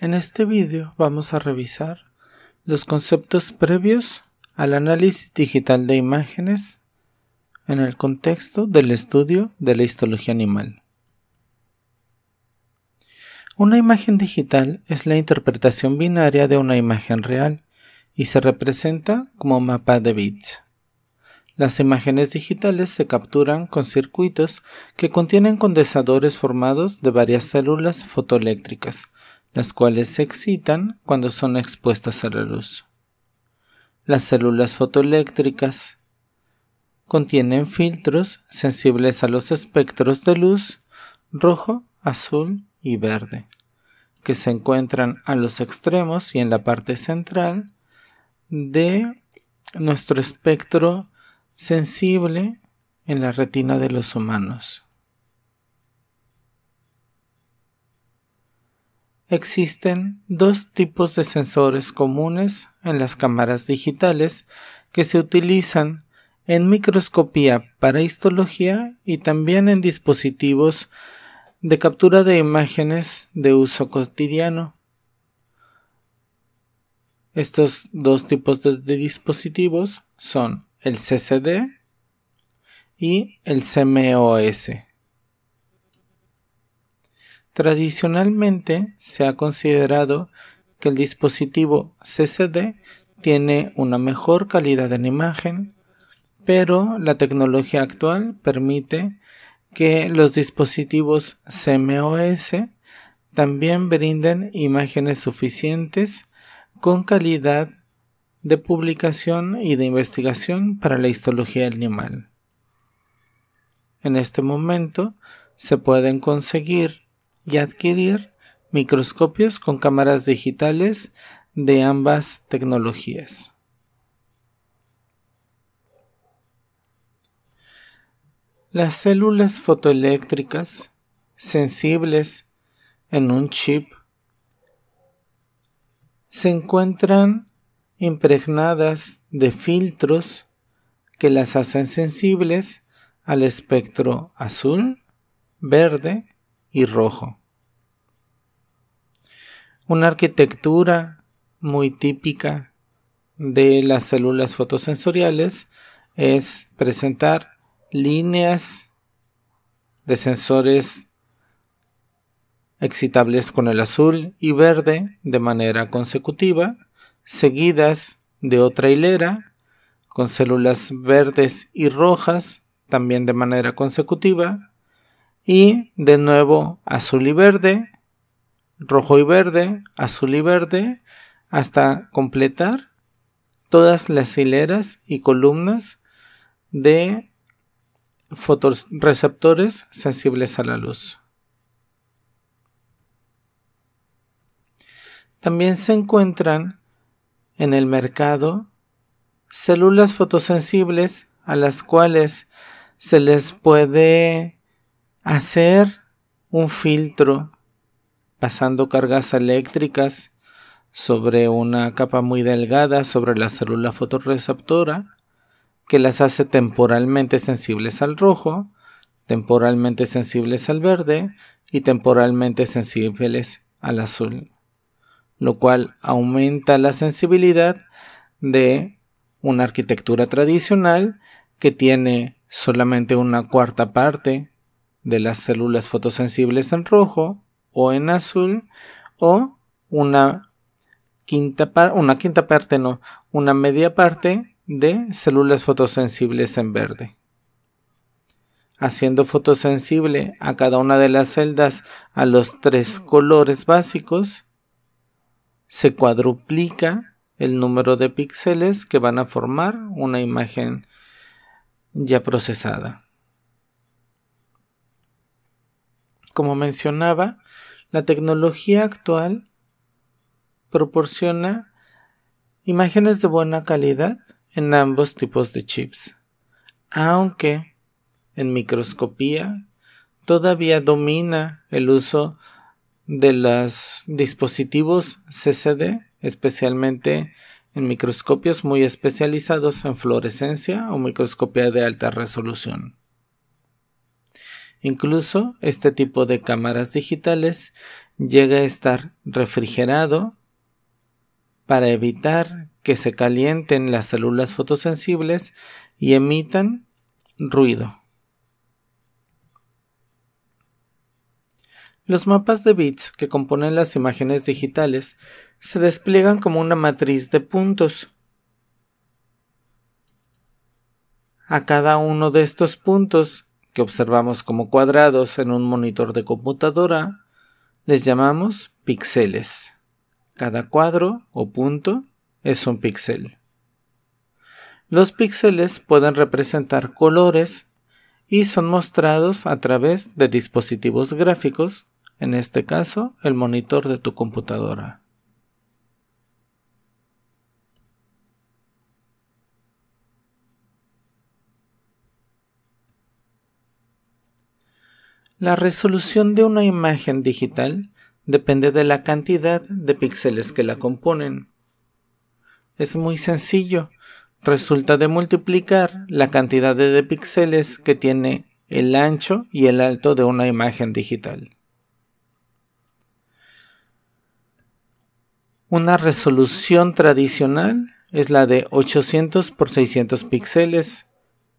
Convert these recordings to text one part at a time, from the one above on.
En este vídeo vamos a revisar los conceptos previos al análisis digital de imágenes en el contexto del estudio de la histología animal. Una imagen digital es la interpretación binaria de una imagen real y se representa como mapa de bits. Las imágenes digitales se capturan con circuitos que contienen condensadores formados de varias células fotoeléctricas, las cuales se excitan cuando son expuestas a la luz. Las células fotoeléctricas contienen filtros sensibles a los espectros de luz rojo, azul y verde, que se encuentran a los extremos y en la parte central de nuestro espectro sensible en la retina de los humanos. Existen dos tipos de sensores comunes en las cámaras digitales que se utilizan en microscopía para histología y también en dispositivos de captura de imágenes de uso cotidiano. Estos dos tipos de, dispositivos son el CCD y el CMOS. Tradicionalmente se ha considerado que el dispositivo CCD tiene una mejor calidad en imagen, pero la tecnología actual permite que los dispositivos CMOS también brinden imágenes suficientes con calidad de publicación y de investigación para la histología animal. En este momento se pueden conseguir y adquirir microscopios con cámaras digitales de ambas tecnologías. Las células fotoeléctricas sensibles en un chip se encuentran impregnadas de filtros que las hacen sensibles al espectro azul, verde y rojo una arquitectura muy típica de las células fotosensoriales es presentar líneas de sensores excitables con el azul y verde de manera consecutiva, seguidas de otra hilera con células verdes y rojas también de manera consecutiva y de nuevo azul y verde rojo y verde, azul y verde, hasta completar todas las hileras y columnas de fotorreceptores sensibles a la luz. También se encuentran en el mercado células fotosensibles a las cuales se les puede hacer un filtro pasando cargas eléctricas sobre una capa muy delgada sobre la célula fotorreceptora que las hace temporalmente sensibles al rojo, temporalmente sensibles al verde y temporalmente sensibles al azul, lo cual aumenta la sensibilidad de una arquitectura tradicional que tiene solamente una cuarta parte de las células fotosensibles al rojo o en azul o una quinta, una quinta parte, no, una media parte de células fotosensibles en verde. Haciendo fotosensible a cada una de las celdas a los tres colores básicos, se cuadruplica el número de píxeles que van a formar una imagen ya procesada. Como mencionaba, la tecnología actual proporciona imágenes de buena calidad en ambos tipos de chips, aunque en microscopía todavía domina el uso de los dispositivos CCD, especialmente en microscopios muy especializados en fluorescencia o microscopía de alta resolución. Incluso este tipo de cámaras digitales llega a estar refrigerado para evitar que se calienten las células fotosensibles y emitan ruido. Los mapas de bits que componen las imágenes digitales se despliegan como una matriz de puntos. A cada uno de estos puntos que observamos como cuadrados en un monitor de computadora, les llamamos píxeles. Cada cuadro o punto es un píxel. Los píxeles pueden representar colores y son mostrados a través de dispositivos gráficos, en este caso el monitor de tu computadora. La resolución de una imagen digital depende de la cantidad de píxeles que la componen. Es muy sencillo, resulta de multiplicar la cantidad de píxeles que tiene el ancho y el alto de una imagen digital. Una resolución tradicional es la de 800 por 600 píxeles,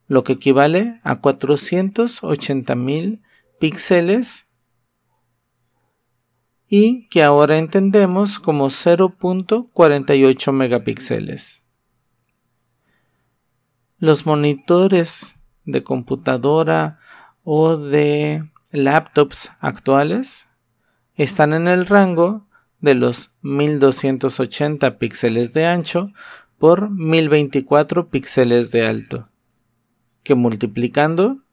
lo que equivale a 480.000 píxeles y que ahora entendemos como 0.48 megapíxeles. Los monitores de computadora o de laptops actuales están en el rango de los 1280 píxeles de ancho por 1024 píxeles de alto, que multiplicando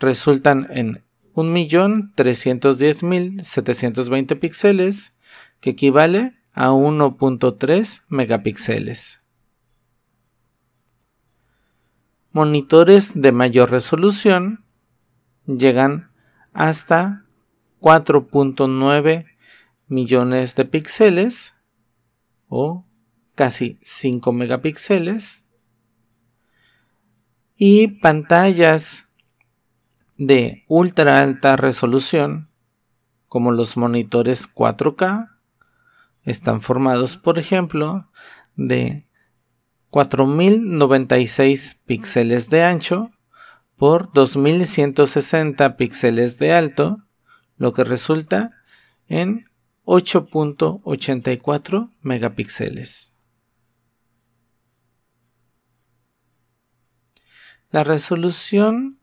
resultan en 1.310.720 píxeles, que equivale a 1.3 megapíxeles. Monitores de mayor resolución llegan hasta 4.9 millones de píxeles o casi 5 megapíxeles y pantallas de ultra alta resolución, como los monitores 4K, están formados, por ejemplo, de 4096 píxeles de ancho por 2160 píxeles de alto, lo que resulta en 8.84 megapíxeles. La resolución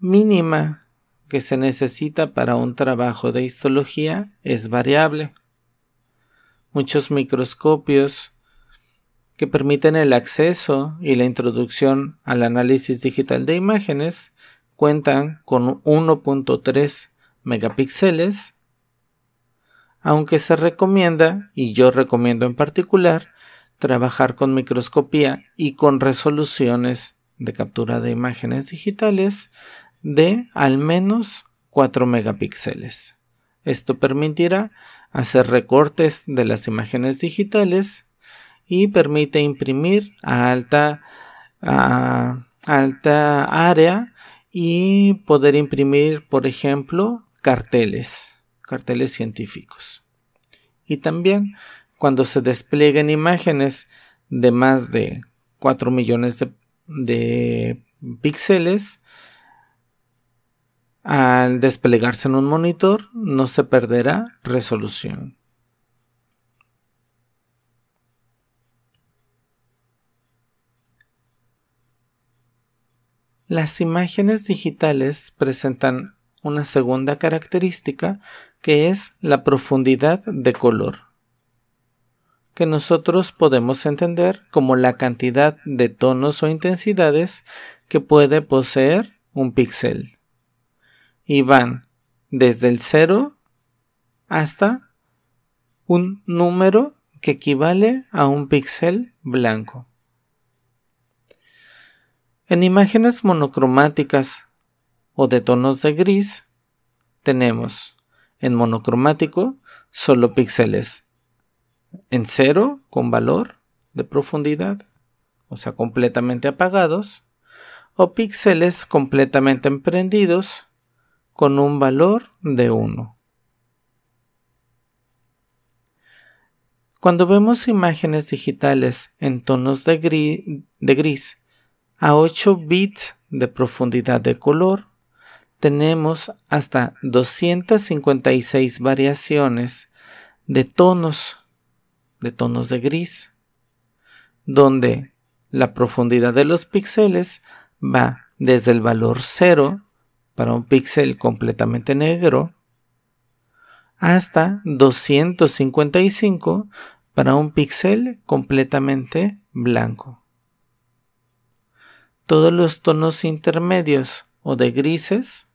mínima que se necesita para un trabajo de histología es variable. Muchos microscopios que permiten el acceso y la introducción al análisis digital de imágenes cuentan con 1.3 megapíxeles, aunque se recomienda, y yo recomiendo en particular, trabajar con microscopía y con resoluciones de captura de imágenes digitales de al menos 4 megapíxeles. Esto permitirá hacer recortes de las imágenes digitales y permite imprimir a alta, área y poder imprimir, por ejemplo, carteles, carteles científicos. Y también cuando se desplieguen imágenes de más de 4 millones de píxeles, al desplegarse en un monitor no se perderá resolución. Las imágenes digitales presentan una segunda característica que es la profundidad de color, que nosotros podemos entender como la cantidad de tonos o intensidades que puede poseer un píxel y van desde el 0 hasta un número que equivale a un píxel blanco. En imágenes monocromáticas o de tonos de gris, tenemos en monocromático solo píxeles en cero con valor de profundidad, o sea, completamente apagados, o píxeles completamente emprendidos con un valor de 1. Cuando vemos imágenes digitales en tonos de gris, a 8 bits de profundidad de color, tenemos hasta 256 variaciones de tonos, de tonos de gris, donde la profundidad de los píxeles va desde el valor 0 para un píxel completamente negro hasta 255 para un píxel completamente blanco. Todos los tonos intermedios o de grises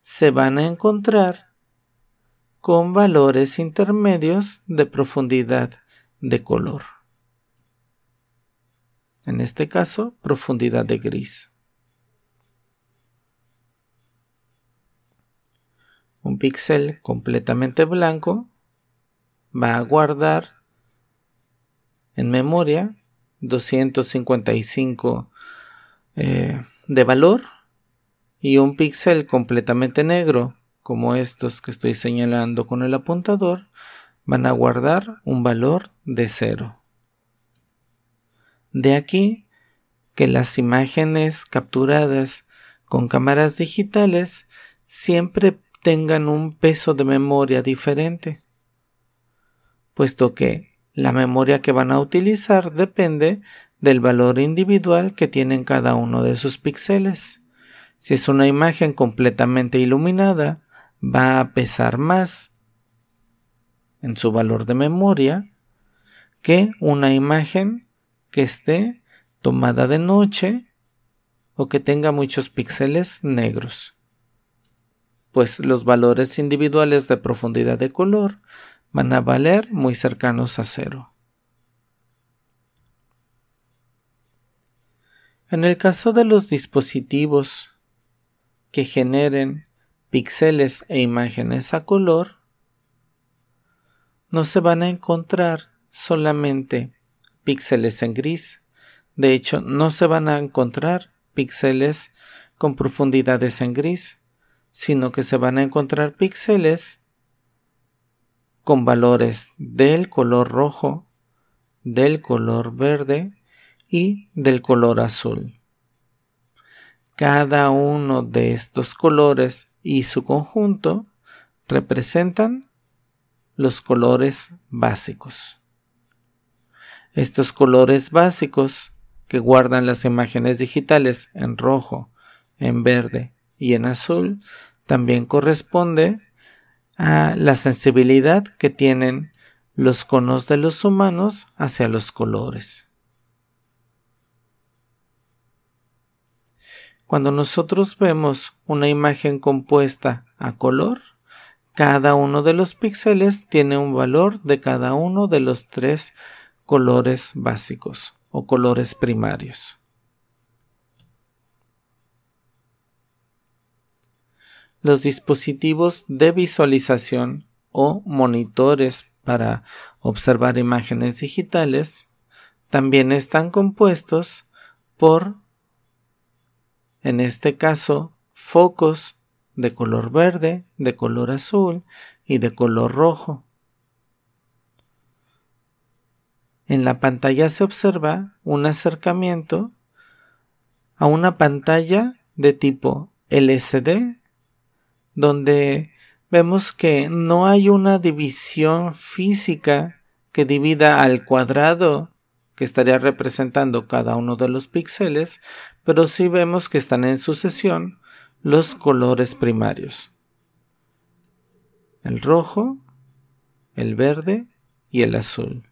se van a encontrar con valores intermedios de profundidad de color. En este caso, profundidad de gris. un píxel completamente blanco va a guardar en memoria 255 eh, de valor y un píxel completamente negro como estos que estoy señalando con el apuntador van a guardar un valor de 0. De aquí que las imágenes capturadas con cámaras digitales siempre tengan un peso de memoria diferente, puesto que la memoria que van a utilizar depende del valor individual que tienen cada uno de sus píxeles. Si es una imagen completamente iluminada, va a pesar más en su valor de memoria que una imagen que esté tomada de noche o que tenga muchos píxeles negros pues los valores individuales de profundidad de color van a valer muy cercanos a cero. En el caso de los dispositivos que generen píxeles e imágenes a color, no se van a encontrar solamente píxeles en gris. De hecho, no se van a encontrar píxeles con profundidades en gris sino que se van a encontrar píxeles con valores del color rojo, del color verde y del color azul. Cada uno de estos colores y su conjunto representan los colores básicos. Estos colores básicos que guardan las imágenes digitales en rojo, en verde y en azul también corresponde a la sensibilidad que tienen los conos de los humanos hacia los colores. Cuando nosotros vemos una imagen compuesta a color, cada uno de los píxeles tiene un valor de cada uno de los tres colores básicos o colores primarios. los dispositivos de visualización o monitores para observar imágenes digitales también están compuestos por, en este caso, focos de color verde, de color azul y de color rojo. En la pantalla se observa un acercamiento a una pantalla de tipo LCD donde vemos que no hay una división física que divida al cuadrado que estaría representando cada uno de los píxeles, pero sí vemos que están en sucesión los colores primarios. El rojo, el verde y el azul.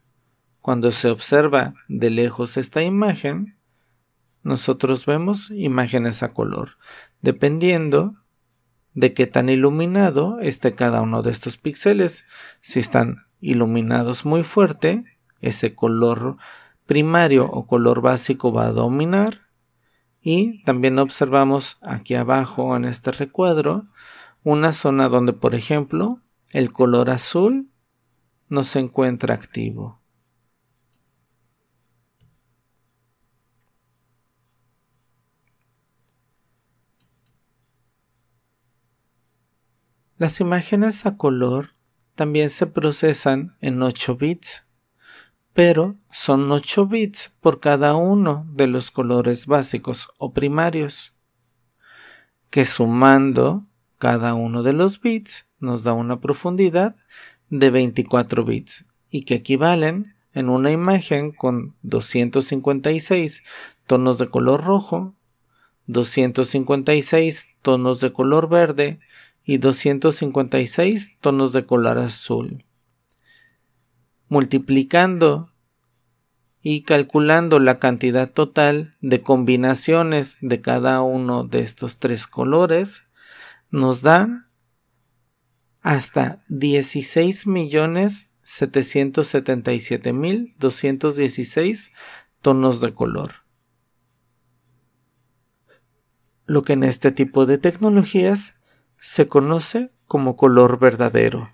Cuando se observa de lejos esta imagen, nosotros vemos imágenes a color, dependiendo de qué tan iluminado esté cada uno de estos píxeles. Si están iluminados muy fuerte, ese color primario o color básico va a dominar. Y también observamos aquí abajo en este recuadro una zona donde, por ejemplo, el color azul no se encuentra activo. Las imágenes a color también se procesan en 8 bits, pero son 8 bits por cada uno de los colores básicos o primarios, que sumando cada uno de los bits nos da una profundidad de 24 bits y que equivalen en una imagen con 256 tonos de color rojo, 256 tonos de color verde y 256 tonos de color azul. Multiplicando y calculando la cantidad total de combinaciones de cada uno de estos tres colores, nos da hasta 16.777.216 tonos de color. Lo que en este tipo de tecnologías se conoce como color verdadero.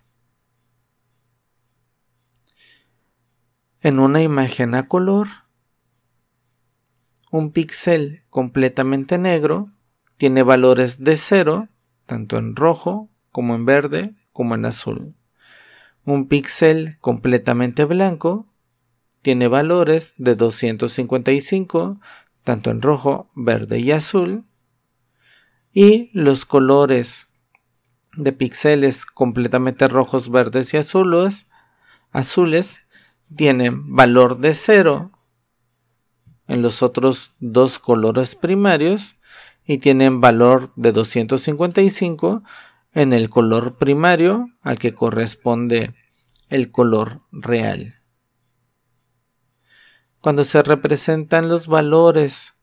En una imagen a color, un píxel completamente negro tiene valores de cero. tanto en rojo como en verde como en azul. Un píxel completamente blanco tiene valores de 255, tanto en rojo, verde y azul. Y los colores de píxeles completamente rojos, verdes y azules, azules tienen valor de 0 en los otros dos colores primarios y tienen valor de 255 en el color primario al que corresponde el color real. Cuando se representan los valores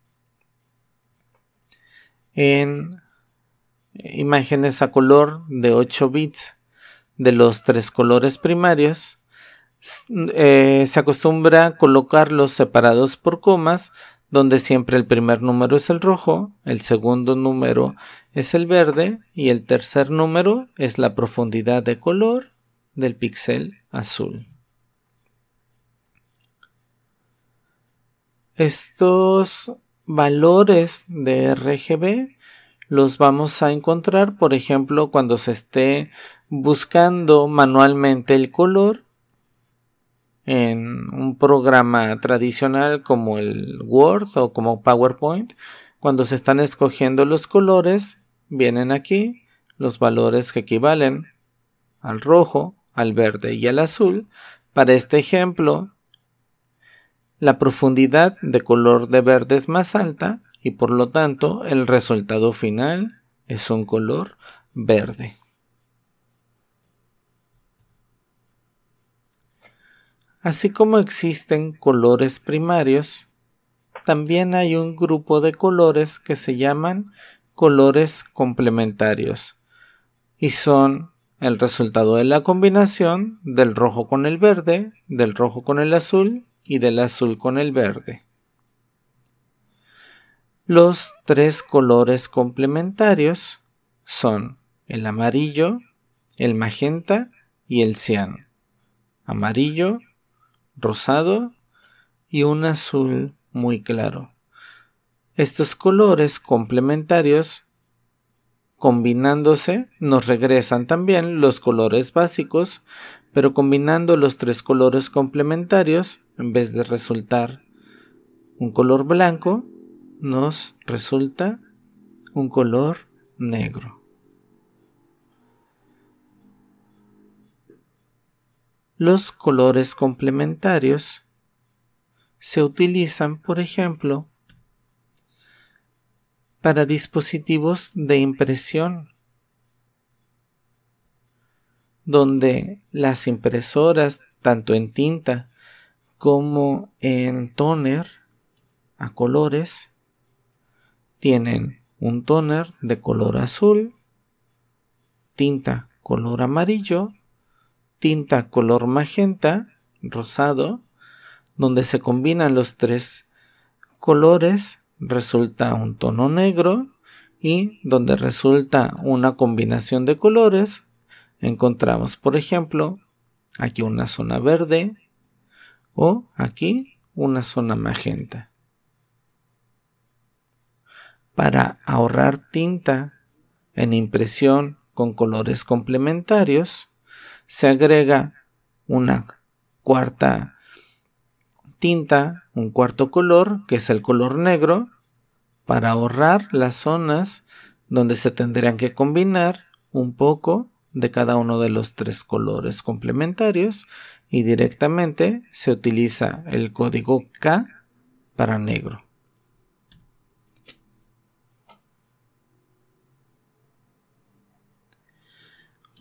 en imágenes a color de 8 bits de los tres colores primarios. Eh, se acostumbra colocarlos separados por comas, donde siempre el primer número es el rojo, el segundo número es el verde y el tercer número es la profundidad de color del píxel azul. Estos valores de RGB los vamos a encontrar, por ejemplo, cuando se esté buscando manualmente el color en un programa tradicional como el Word o como PowerPoint. Cuando se están escogiendo los colores, vienen aquí los valores que equivalen al rojo, al verde y al azul. Para este ejemplo, la profundidad de color de verde es más alta y por lo tanto el resultado final es un color verde. Así como existen colores primarios, también hay un grupo de colores que se llaman colores complementarios y son el resultado de la combinación del rojo con el verde, del rojo con el azul y del azul con el verde. Los tres colores complementarios son el amarillo, el magenta y el cian. Amarillo, rosado y un azul muy claro. Estos colores complementarios combinándose nos regresan también los colores básicos, pero combinando los tres colores complementarios, en vez de resultar un color blanco, nos resulta un color negro. Los colores complementarios se utilizan, por ejemplo, para dispositivos de impresión, donde las impresoras, tanto en tinta como en toner a colores, tienen un toner de color azul, tinta color amarillo, tinta color magenta, rosado, donde se combinan los tres colores resulta un tono negro y donde resulta una combinación de colores encontramos por ejemplo aquí una zona verde o aquí una zona magenta para ahorrar tinta en impresión con colores complementarios, se agrega una cuarta tinta, un cuarto color, que es el color negro, para ahorrar las zonas donde se tendrían que combinar un poco de cada uno de los tres colores complementarios y directamente se utiliza el código K para negro.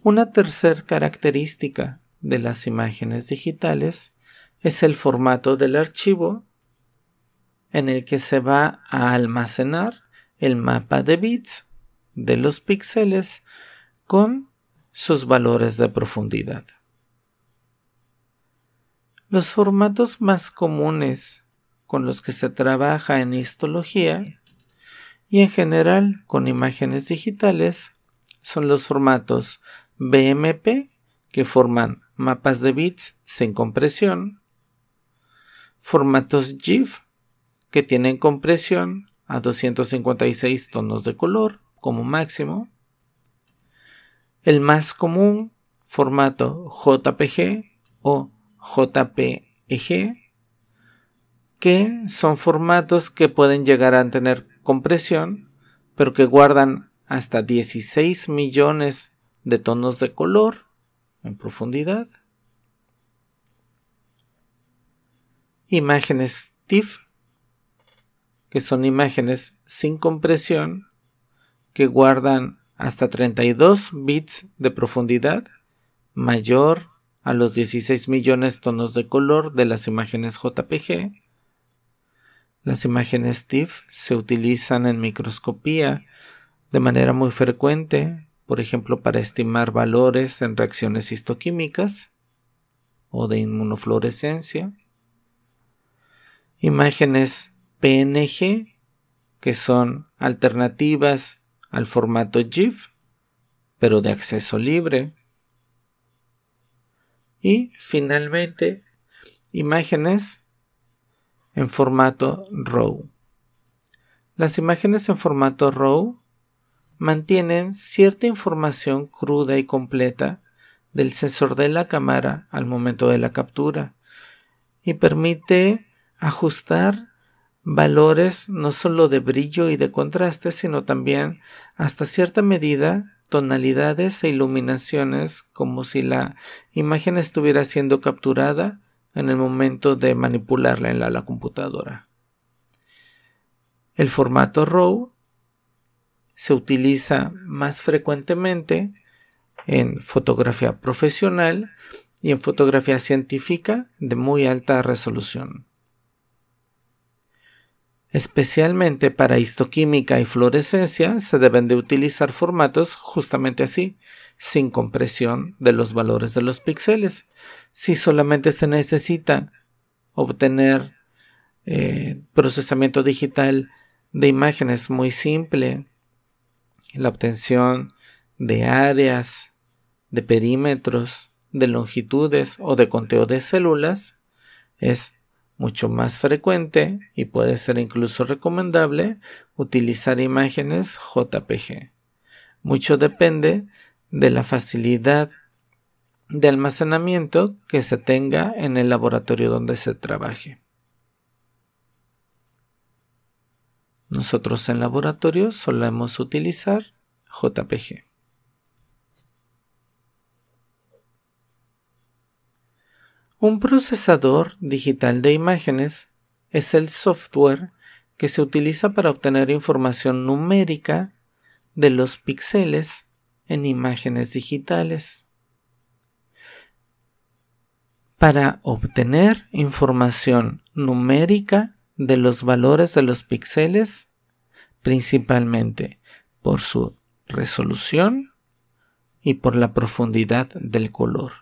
Una tercera característica de las imágenes digitales es el formato del archivo en el que se va a almacenar el mapa de bits de los píxeles con sus valores de profundidad. Los formatos más comunes con los que se trabaja en histología y en general con imágenes digitales son los formatos BMP que forman mapas de bits sin compresión, formatos GIF que tienen compresión a 256 tonos de color como máximo, el más común formato JPG o JPEG, que son formatos que pueden llegar a tener compresión, pero que guardan hasta 16 millones de tonos de color en profundidad. Imágenes TIFF, que son imágenes sin compresión que guardan hasta 32 bits de profundidad, mayor a los 16 millones tonos de color de las imágenes JPG. Las imágenes TIFF se utilizan en microscopía de manera muy frecuente por ejemplo, para estimar valores en reacciones histoquímicas o de inmunofluorescencia. Imágenes PNG, que son alternativas al formato GIF, pero de acceso libre. Y finalmente, imágenes en formato RAW. Las imágenes en formato RAW mantienen cierta información cruda y completa del sensor de la cámara al momento de la captura y permite ajustar valores no solo de brillo y de contraste, sino también hasta cierta medida tonalidades e iluminaciones como si la imagen estuviera siendo capturada en el momento de manipularla en la, la computadora. El formato RAW se utiliza más frecuentemente en fotografía profesional y en fotografía científica de muy alta resolución. Especialmente para histoquímica y fluorescencia se deben de utilizar formatos justamente así, sin compresión de los valores de los píxeles. Si solamente se necesita obtener eh, procesamiento digital de imágenes muy simple la obtención de áreas, de perímetros, de longitudes o de conteo de células es mucho más frecuente y puede ser incluso recomendable utilizar imágenes JPG. Mucho depende de la facilidad de almacenamiento que se tenga en el laboratorio donde se trabaje. Nosotros en laboratorio solemos utilizar JPG. Un procesador digital de imágenes es el software que se utiliza para obtener información numérica de los píxeles en imágenes digitales. Para obtener información numérica de los valores de los píxeles principalmente por su resolución y por la profundidad del color.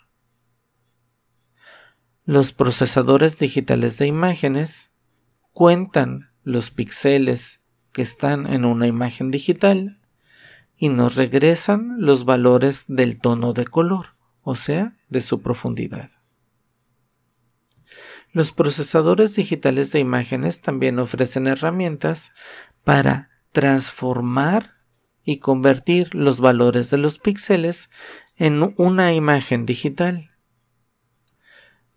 Los procesadores digitales de imágenes cuentan los píxeles que están en una imagen digital y nos regresan los valores del tono de color, o sea, de su profundidad. Los procesadores digitales de imágenes también ofrecen herramientas para transformar y convertir los valores de los píxeles en una imagen digital.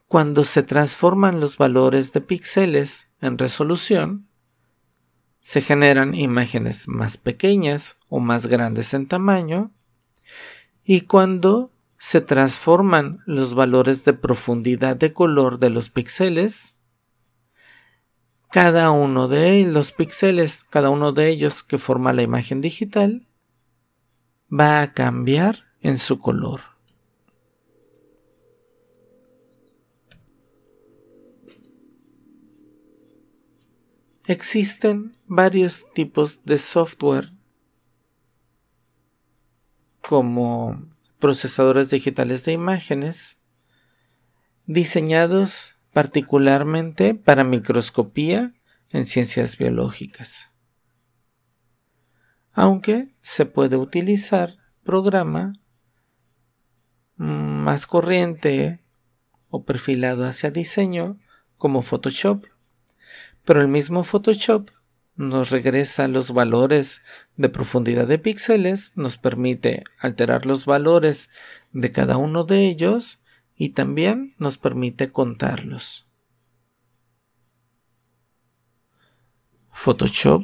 Cuando se transforman los valores de píxeles en resolución, se generan imágenes más pequeñas o más grandes en tamaño y cuando se transforman los valores de profundidad de color de los píxeles. Cada uno de los píxeles, cada uno de ellos que forma la imagen digital, va a cambiar en su color. Existen varios tipos de software como procesadores digitales de imágenes diseñados particularmente para microscopía en ciencias biológicas. Aunque se puede utilizar programa más corriente o perfilado hacia diseño como Photoshop, pero el mismo Photoshop nos regresa los valores de profundidad de píxeles, nos permite alterar los valores de cada uno de ellos y también nos permite contarlos. Photoshop,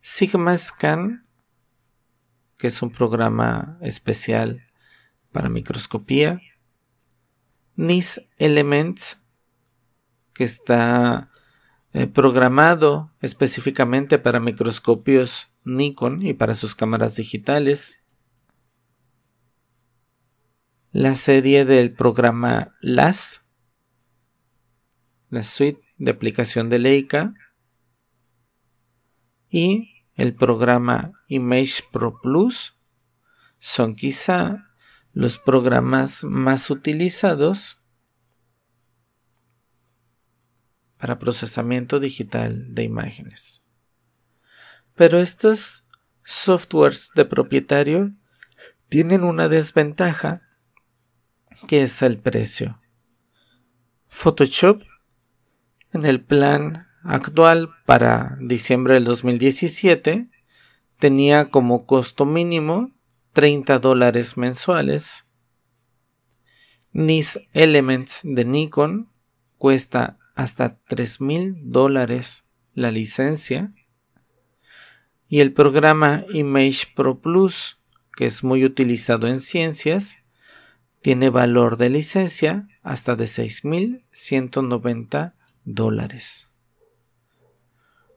Sigma Scan, que es un programa especial para microscopía, NIS Elements, que está eh, programado específicamente para microscopios Nikon y para sus cámaras digitales. La serie del programa LAS, la suite de aplicación de Leica y el programa Image Pro Plus son quizá los programas más utilizados para procesamiento digital de imágenes. Pero estos softwares de propietario tienen una desventaja que es el precio. Photoshop en el plan actual para diciembre del 2017 tenía como costo mínimo 30 dólares mensuales. NIS Elements de Nikon cuesta hasta $3,000 dólares la licencia. Y el programa Image Pro Plus, que es muy utilizado en ciencias, tiene valor de licencia hasta de 6.190 dólares.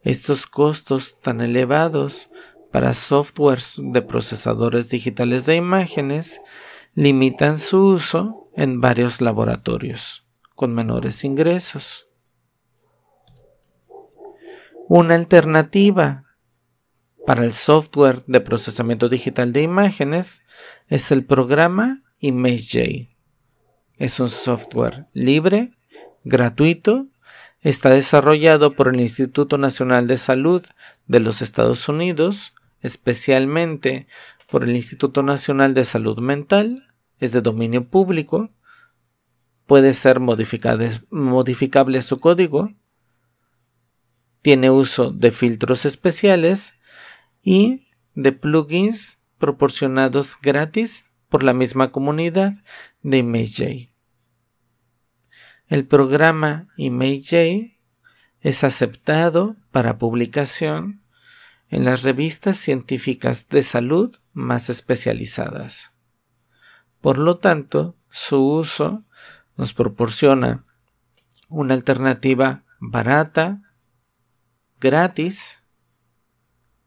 Estos costos tan elevados para softwares de procesadores digitales de imágenes limitan su uso en varios laboratorios con menores ingresos una alternativa para el software de procesamiento digital de imágenes es el programa ImageJ. Es un software libre, gratuito, está desarrollado por el Instituto Nacional de Salud de los Estados Unidos, especialmente por el Instituto Nacional de Salud Mental, es de dominio público, puede ser modificable su código, tiene uso de filtros especiales y de plugins proporcionados gratis por la misma comunidad de ImageJ. El programa ImageJ es aceptado para publicación en las revistas científicas de salud más especializadas. Por lo tanto, su uso nos proporciona una alternativa barata gratis,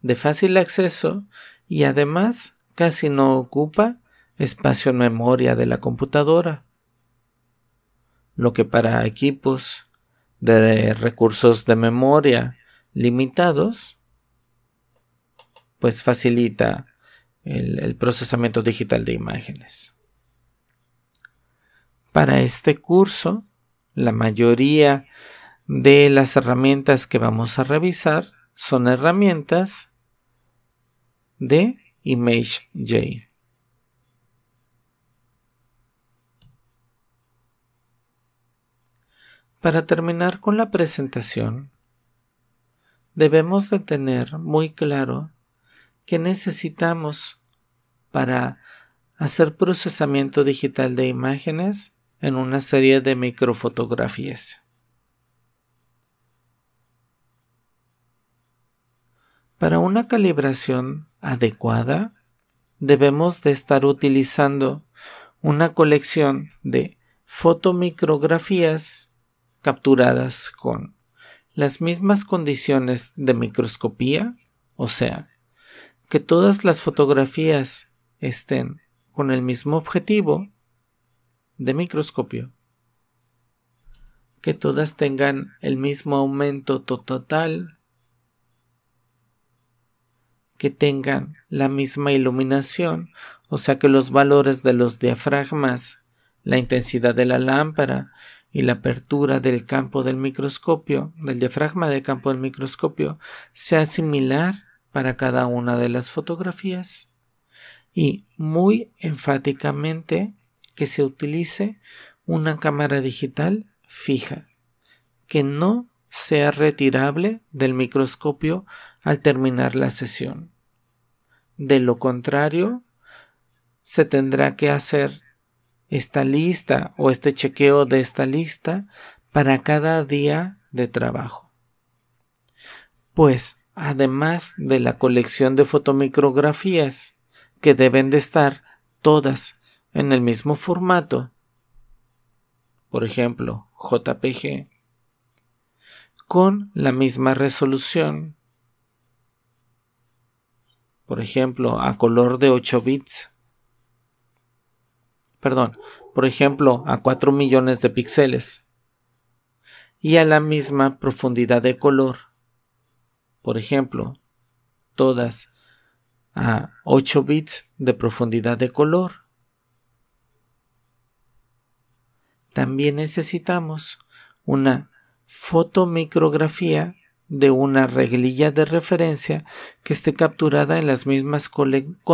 de fácil acceso y además casi no ocupa espacio en memoria de la computadora, lo que para equipos de recursos de memoria limitados, pues facilita el, el procesamiento digital de imágenes. Para este curso, la mayoría de las herramientas que vamos a revisar son herramientas de ImageJ. Para terminar con la presentación, debemos de tener muy claro que necesitamos para hacer procesamiento digital de imágenes en una serie de microfotografías. Para una calibración adecuada, debemos de estar utilizando una colección de fotomicrografías capturadas con las mismas condiciones de microscopía, o sea, que todas las fotografías estén con el mismo objetivo de microscopio, que todas tengan el mismo aumento total que tengan la misma iluminación, o sea que los valores de los diafragmas, la intensidad de la lámpara y la apertura del campo del microscopio, del diafragma de campo del microscopio, sea similar para cada una de las fotografías y muy enfáticamente que se utilice una cámara digital fija, que no sea retirable del microscopio al terminar la sesión. De lo contrario, se tendrá que hacer esta lista o este chequeo de esta lista para cada día de trabajo. Pues, además de la colección de fotomicrografías, que deben de estar todas en el mismo formato, por ejemplo, JPG, con la misma resolución, por ejemplo, a color de 8 bits. Perdón, por ejemplo, a 4 millones de píxeles. Y a la misma profundidad de color. Por ejemplo, todas a 8 bits de profundidad de color. También necesitamos una fotomicrografía de una reglilla de referencia que esté capturada en las mismas,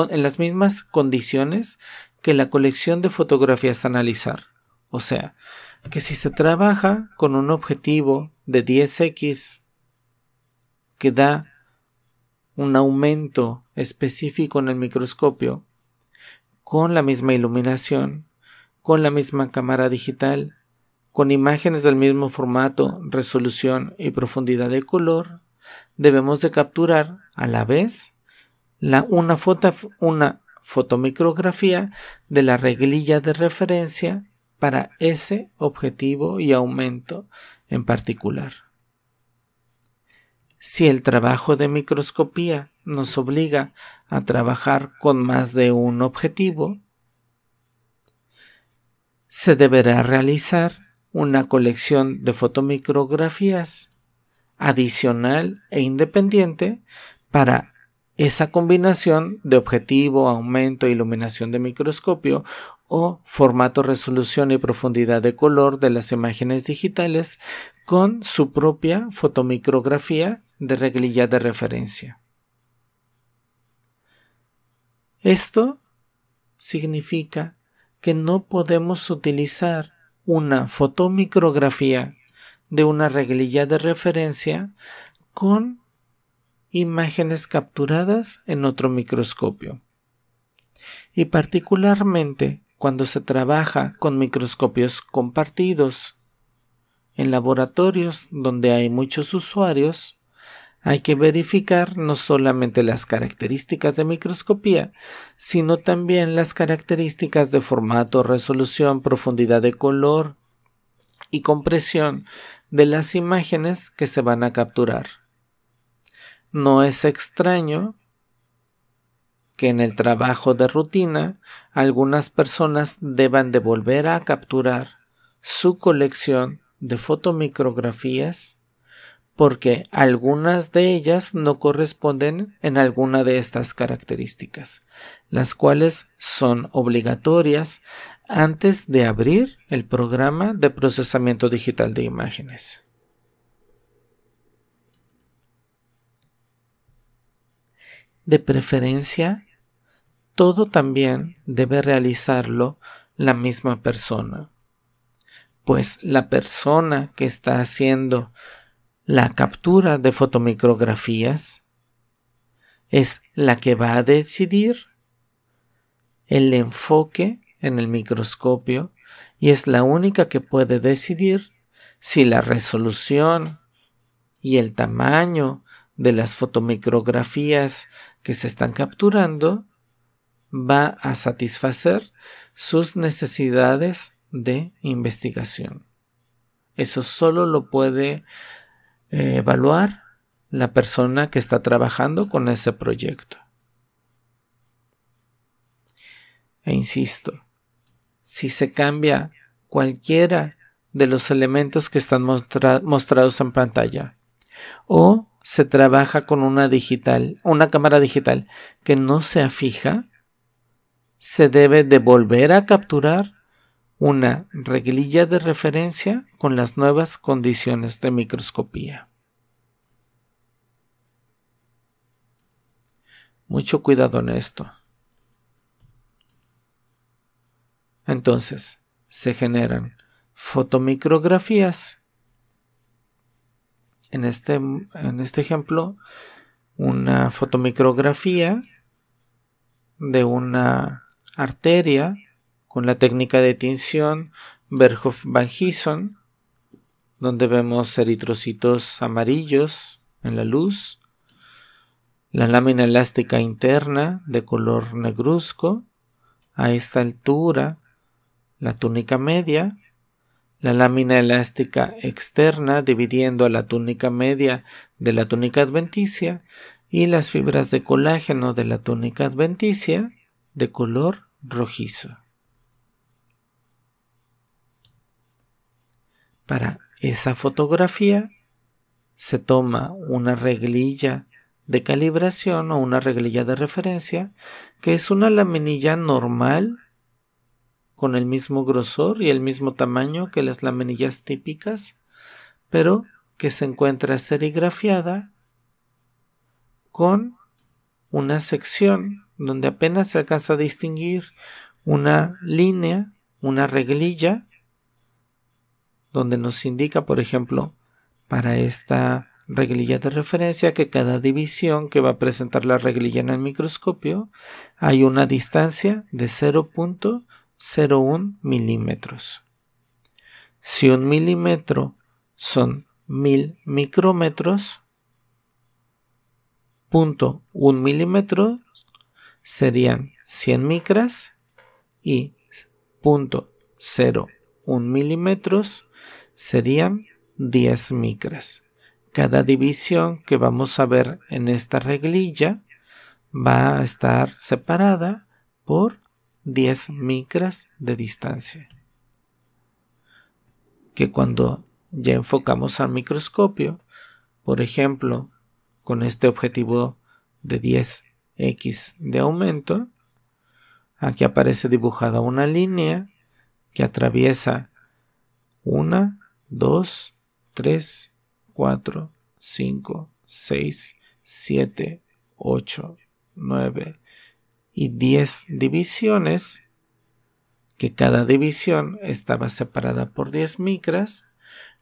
en las mismas condiciones que la colección de fotografías a analizar. O sea, que si se trabaja con un objetivo de 10x que da un aumento específico en el microscopio, con la misma iluminación, con la misma cámara digital, con imágenes del mismo formato, resolución y profundidad de color, debemos de capturar a la vez una, foto, una fotomicrografía de la reglilla de referencia para ese objetivo y aumento en particular. Si el trabajo de microscopía nos obliga a trabajar con más de un objetivo, se deberá realizar una colección de fotomicrografías adicional e independiente para esa combinación de objetivo, aumento iluminación de microscopio o formato, resolución y profundidad de color de las imágenes digitales con su propia fotomicrografía de reglilla de referencia. Esto significa que no podemos utilizar una fotomicrografía de una reglilla de referencia con imágenes capturadas en otro microscopio. Y particularmente cuando se trabaja con microscopios compartidos en laboratorios donde hay muchos usuarios, hay que verificar no solamente las características de microscopía, sino también las características de formato, resolución, profundidad de color y compresión de las imágenes que se van a capturar. No es extraño que en el trabajo de rutina algunas personas deban de volver a capturar su colección de fotomicrografías porque algunas de ellas no corresponden en alguna de estas características, las cuales son obligatorias antes de abrir el programa de procesamiento digital de imágenes. De preferencia, todo también debe realizarlo la misma persona, pues la persona que está haciendo la captura de fotomicrografías es la que va a decidir el enfoque en el microscopio y es la única que puede decidir si la resolución y el tamaño de las fotomicrografías que se están capturando va a satisfacer sus necesidades de investigación. Eso solo lo puede eh, evaluar la persona que está trabajando con ese proyecto. E insisto, si se cambia cualquiera de los elementos que están mostrados en pantalla, o se trabaja con una digital, una cámara digital que no sea fija, se debe de volver a capturar una reglilla de referencia con las nuevas condiciones de microscopía. Mucho cuidado en esto. Entonces, se generan fotomicrografías. En este, en este ejemplo, una fotomicrografía de una arteria con la técnica de tinción berghoff van donde vemos eritrocitos amarillos en la luz, la lámina elástica interna de color negruzco, a esta altura, la túnica media, la lámina elástica externa dividiendo a la túnica media de la túnica adventicia y las fibras de colágeno de la túnica adventicia de color rojizo. Para esa fotografía se toma una reglilla de calibración o una reglilla de referencia, que es una laminilla normal con el mismo grosor y el mismo tamaño que las laminillas típicas, pero que se encuentra serigrafiada con una sección donde apenas se alcanza a distinguir una línea, una reglilla donde nos indica, por ejemplo, para esta reglilla de referencia que cada división que va a presentar la reglilla en el microscopio hay una distancia de 0.01 milímetros. Si un milímetro son mil micrómetros, punto un milímetro serían 100 micras y punto 0 1 milímetros serían 10 micras. Cada división que vamos a ver en esta reglilla va a estar separada por 10 micras de distancia. Que cuando ya enfocamos al microscopio, por ejemplo, con este objetivo de 10x de aumento, aquí aparece dibujada una línea que atraviesa 1, 2, 3, 4, 5, 6, 7, 8, 9 y 10 divisiones, que cada división estaba separada por 10 micras,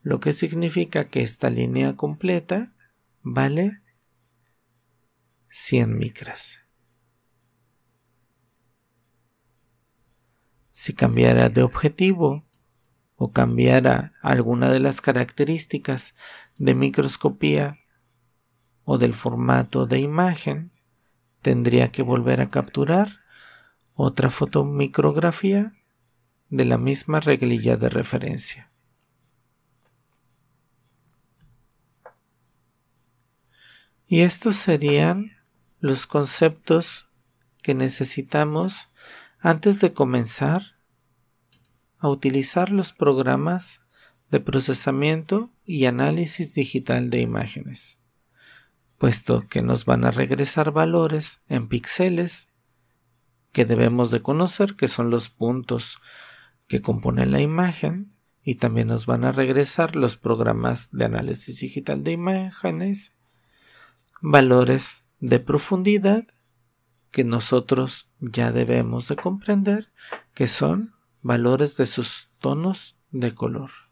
lo que significa que esta línea completa vale 100 micras. si cambiara de objetivo o cambiara alguna de las características de microscopía o del formato de imagen, tendría que volver a capturar otra fotomicrografía de la misma reglilla de referencia. Y estos serían los conceptos que necesitamos antes de comenzar a utilizar los programas de procesamiento y análisis digital de imágenes, puesto que nos van a regresar valores en píxeles que debemos de conocer, que son los puntos que componen la imagen, y también nos van a regresar los programas de análisis digital de imágenes, valores de profundidad que nosotros ya debemos de comprender que son valores de sus tonos de color.